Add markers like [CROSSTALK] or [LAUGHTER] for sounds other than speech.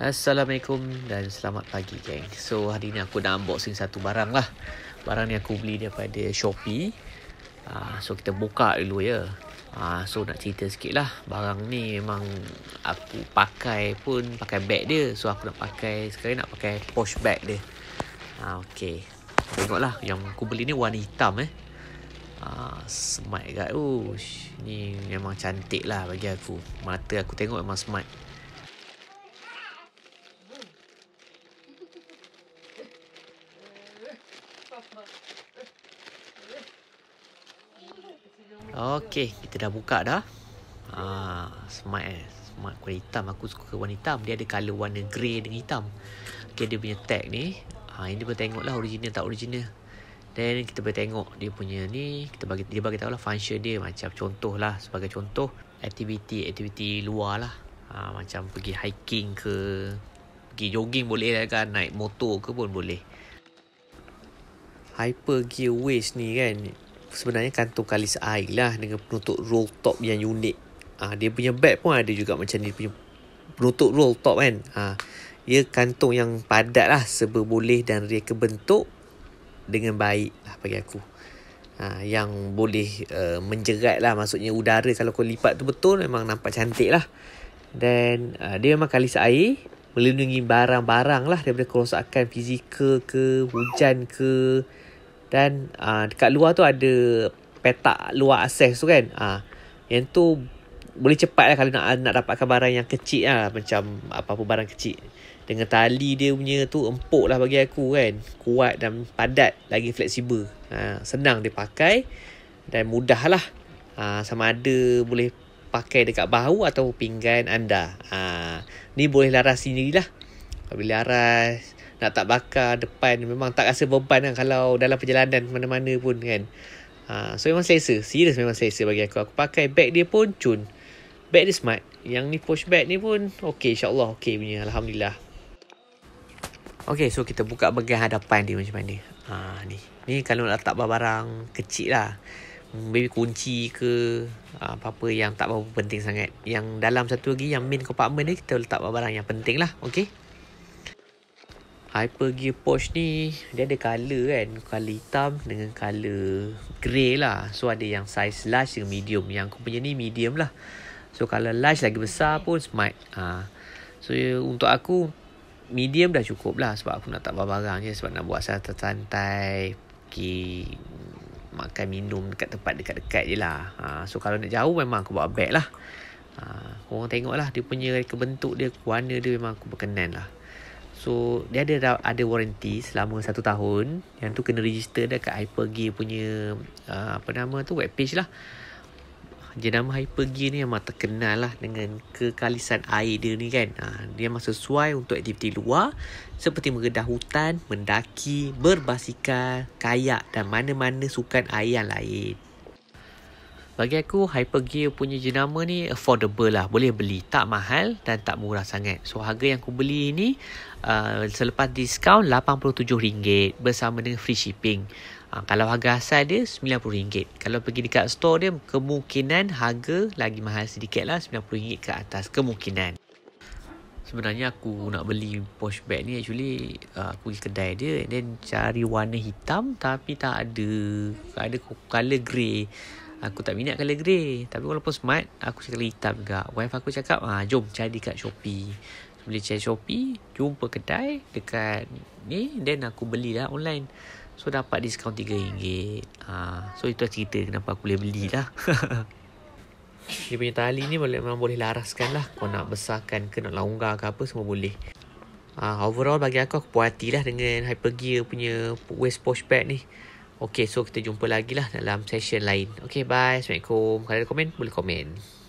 Assalamualaikum dan selamat pagi geng So hari ni aku dah unboxing satu barang lah Barang ni aku beli daripada Shopee uh, So kita buka dulu ya uh, So nak cerita sikit lah Barang ni memang aku pakai pun pakai bag dia So aku nak pakai sekarang nak pakai posh bag dia uh, ah, Okay Tengok lah yang aku beli ni warna hitam eh Ah, smart kat Ush, Ni memang cantik lah bagi aku Mata aku tengok memang smart Okay, kita dah buka dah. Ah, smart eh. Smart kuning hitam. Aku suka warna hitam. Dia ada color warna grey dengan hitam. Okay, dia punya tag ni. Ah, ini boleh tengoklah original tak original. Then kita boleh tengok dia punya ni kita bagi dia bagi tahu lah function dia macam contoh lah sebagai contoh aktiviti aktiviti luar lah Ah, macam pergi hiking ke pergi jogging boleh lah kan naik motor ke pun boleh Hyper Gear Waste ni kan sebenarnya kantung kalis air lah dengan penutup roll top yang unik. Ah ha, dia punya bag pun ada juga macam dia punya penutup roll top kan. Ah ha, ia kantung yang padat lah sebab boleh dan reka kebentuk dengan baik lah bagi aku. Ha, yang boleh uh, menjerat lah maksudnya udara kalau kau lipat tu betul memang nampak cantik lah. Dan uh, dia memang kalis air melindungi barang-barang lah daripada kerosakan fizikal ke hujan ke dan uh, dekat luar tu ada petak luar akses tu kan. Uh, yang tu boleh cepat lah kalau nak, nak dapatkan barang yang kecil lah. Macam apa-apa barang kecil. Dengan tali dia punya tu empuk lah bagi aku kan. Kuat dan padat. Lagi fleksibel. Uh, senang dia pakai. Dan mudah lah. Uh, sama ada boleh pakai dekat bahu atau pinggan anda. Uh, ni boleh laras sendiri lah. Bila laras nak tak bakar depan memang tak rasa beban kan kalau dalam perjalanan mana-mana pun kan ha, so memang selesa serius memang selesa bagi aku aku pakai bag dia pun cun bag dia smart yang ni push bag ni pun ok insyaAllah ok punya Alhamdulillah ok so kita buka bagian hadapan dia macam mana ha, ni ni kalau nak letak barang kecil lah Maybe kunci ke ha, Apa-apa yang tak berapa penting sangat Yang dalam satu lagi Yang main compartment ni Kita letak barang yang penting lah Okay Hyper Gear Poch ni dia ada colour kan colour hitam dengan colour grey lah so ada yang size large dengan medium yang aku punya ni medium lah so kalau large lagi besar pun smart ha. so ya, untuk aku medium dah cukup lah sebab aku nak tak bawa barang je sebab nak buat santai santai pergi makan minum dekat tempat dekat-dekat je lah ha. so kalau nak jauh memang aku bawa bag lah ha. korang tengok lah dia punya kebentuk dia warna dia memang aku berkenan lah So dia ada ada warranty selama satu tahun Yang tu kena register dekat Hypergear punya uh, Apa nama tu webpage lah Jenama Hypergear ni memang terkenal lah Dengan kekalisan air dia ni kan uh, Dia memang sesuai untuk aktiviti luar Seperti meredah hutan, mendaki, berbasikal, kayak Dan mana-mana sukan air yang lain bagi aku Hyper Gear punya jenama ni affordable lah. Boleh beli. Tak mahal dan tak murah sangat. So harga yang aku beli ni uh, selepas diskaun RM87 bersama dengan free shipping. Uh, kalau harga asal dia RM90. Kalau pergi dekat store dia kemungkinan harga lagi mahal sedikit lah RM90 ke atas. Kemungkinan. Sebenarnya aku nak beli posh bag ni actually uh, aku pergi kedai dia and then cari warna hitam tapi tak ada. Tak ada colour grey. Aku tak minat colour grey Tapi walaupun smart Aku cakap hitam juga Wife aku cakap ah, Jom cari kat Shopee so, Beli cari Shopee Jumpa kedai Dekat ni Then aku beli lah online So dapat diskaun RM3 ha, ah, So itu cerita Kenapa aku boleh lah. [LAUGHS] Dia punya tali ni boleh, memang boleh laraskan lah Kau nak besarkan ke nak longgar ke apa semua boleh uh, Overall bagi aku aku puas hati lah dengan Hypergear punya waist posh bag ni Okay, so kita jumpa lagi lah dalam session lain. Okay, bye. Assalamualaikum. Kalau ada komen, boleh komen.